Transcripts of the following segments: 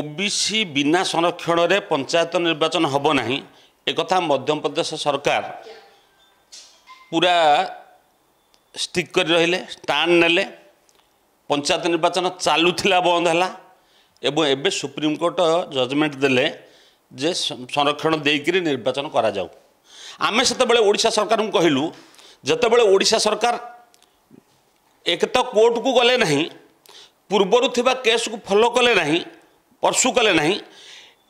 OBC ବିନା ସଂରକ୍ଷଣରେ ପଞ୍ଚାୟତ ନିର୍ବାଚନ ହେବ ନାହିଁ ଏକଥା ମଧ୍ୟପ୍ରଦେଶ ସରକାର ପୁରା ଷ୍ଟିକ୍ କରି ରହିଲେ ଷ୍ଟାଣ୍ଡ ନେଲେ ପଞ୍ଚାୟତ ନିର୍ବାଚନ ଚାଲୁଥିଲା ବନ୍ଦ ହେଲା ଏବଂ ଏବେ ସୁପ୍ରିମକୋର୍ଟ ଜଜମେଣ୍ଟ ଦେଲେ ଯେ ସଂରକ୍ଷଣ ଦେଇକରି ନିର୍ବାଚନ କରାଯାଉ ଆମେ ସେତେବେଳେ ଓଡ଼ିଶା ସରକାରଙ୍କୁ କହିଲୁ ଯେତେବେଳେ ଓଡ଼ିଶା ସରକାର ଏକ ତ କୋର୍ଟକୁ ଗଲେ ନାହିଁ ପୂର୍ବରୁ ଥିବା କେସ୍କୁ ଫଲୋ କଲେ ନାହିଁ ପର୍ସୁ କଲେ ନାହିଁ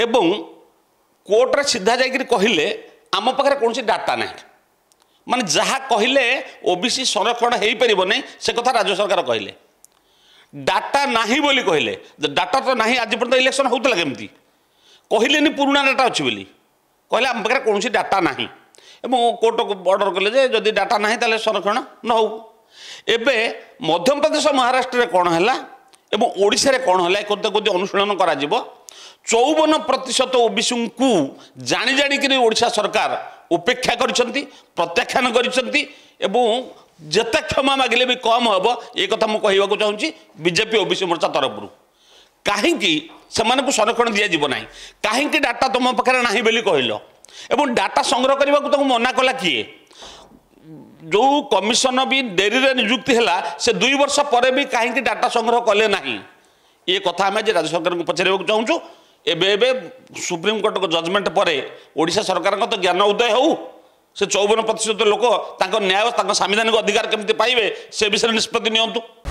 ଏବଂ କୋର୍ଟରେ ସିଧା ଯାଇକରି କହିଲେ ଆମ ପାଖରେ କୌଣସି ଡାଟା ନାହିଁ ମାନେ ଯାହା କହିଲେ ଓବିସି ସଂରକ୍ଷଣ ହେଇପାରିବନି ସେ କଥା ରାଜ୍ୟ ସରକାର କହିଲେ ଡାଟା ନାହିଁ ବୋଲି କହିଲେ ଡାଟା ତ ନାହିଁ ଆଜି ପର୍ଯ୍ୟନ୍ତ ଇଲେକ୍ସନ୍ ହେଉଥିଲା କେମିତି କହିଲେନି ପୁରୁଣା ଡାଟା ଅଛି ବୋଲି କହିଲେ ଆମ ପାଖରେ କୌଣସି ଡାଟା ନାହିଁ ଏବଂ କୋର୍ଟକୁ ଅର୍ଡ଼ର କଲେ ଯେ ଯଦି ଡାଟା ନାହିଁ ତାହେଲେ ସଂରକ୍ଷଣ ନ ହେଉ ଏବେ ମଧ୍ୟପ୍ରଦେଶ ମହାରାଷ୍ଟ୍ରରେ କ'ଣ ହେଲା ଏବଂ ଓଡ଼ିଶାରେ କ'ଣ ହେଲା ଏକଥା ଯଦି ଅନୁଶୀଳନ କରାଯିବ ଚଉବନ ପ୍ରତିଶତ ଓବିସିଙ୍କୁ ଜାଣି ଜାଣିକିରି ଓଡ଼ିଶା ସରକାର ଉପେକ୍ଷା କରିଛନ୍ତି ପ୍ରତ୍ୟାଖ୍ୟାନ କରିଛନ୍ତି ଏବଂ ଯେତେ କ୍ଷମା ମାଗିଲେ ବି କମ୍ ହେବ ଏ କଥା ମୁଁ କହିବାକୁ ଚାହୁଁଛି ବିଜେପି ଓବିସି ମୋର୍ଚ୍ଚା ତରଫରୁ କାହିଁକି ସେମାନଙ୍କୁ ସଂରକ୍ଷଣ ଦିଆଯିବ ନାହିଁ କାହିଁକି ଡାଟା ତୁମ ପାଖରେ ନାହିଁ ବୋଲି କହିଲ ଏବଂ ଡାଟା ସଂଗ୍ରହ କରିବାକୁ ତାଙ୍କୁ ମନା କଲା କିଏ जो कमिशन भी डेरी रे नियुक्ति है से दुई वर्ष पर भी कहीं डाटा संग्रह कले ना ये कथा आम राज्य सरकार को पचार चाहूँ एवं सुप्रीमकोर्ट को जजमेंट पर ओडा सरकार तो ज्ञान उदय हो से चौवन प्रतिशत लोक न्याय संविधानिक अधिकार केमी पाइबे से विषय निष्पत्ति नियंतु